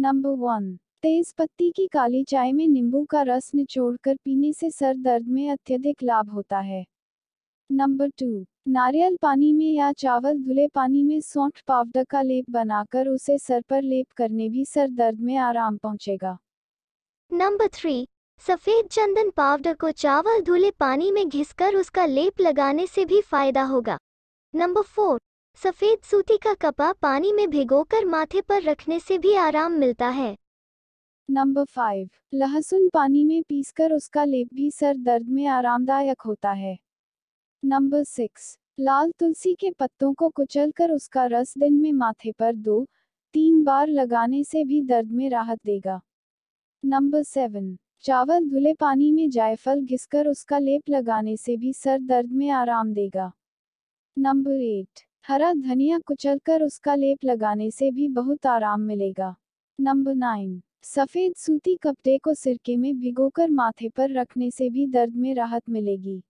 number one तेज पत्ती की काली चाय में नींबू का रस निचोड़कर पीने से सर दर्द में अत्यधिक लाभ होता है नंबर टू नारियल पानी में या चावल धुले पानी में सौंठ पावडर का लेप बनाकर उसे सर पर लेप करने भी सर दर्द में आराम पहुंचेगा नंबर थ्री सफेद चंदन पाउडर को चावल धुले पानी में घिसकर उसका लेप लगाने से भी फायदा होगा नंबर फोर सफ़ेद सूती का कपा पानी में भिगोकर माथे पर रखने से भी आराम मिलता है नंबर फाइव लहसुन पानी में पीसकर उसका लेप भी सर दर्द में आरामदायक होता है नंबर सिक्स लाल तुलसी के पत्तों को कुचलकर उसका रस दिन में माथे पर दो तीन बार लगाने से भी दर्द में राहत देगा नंबर सेवन चावल धुले पानी में जायफल घिसकर उसका लेप लगाने से भी सर दर्द में आराम देगा नंबर एट हरा धनिया कुचलकर उसका लेप लगाने से भी बहुत आराम मिलेगा नंबर नाइन सफेद सूती कपड़े को सिरके में भिगोकर माथे पर रखने से भी दर्द में राहत मिलेगी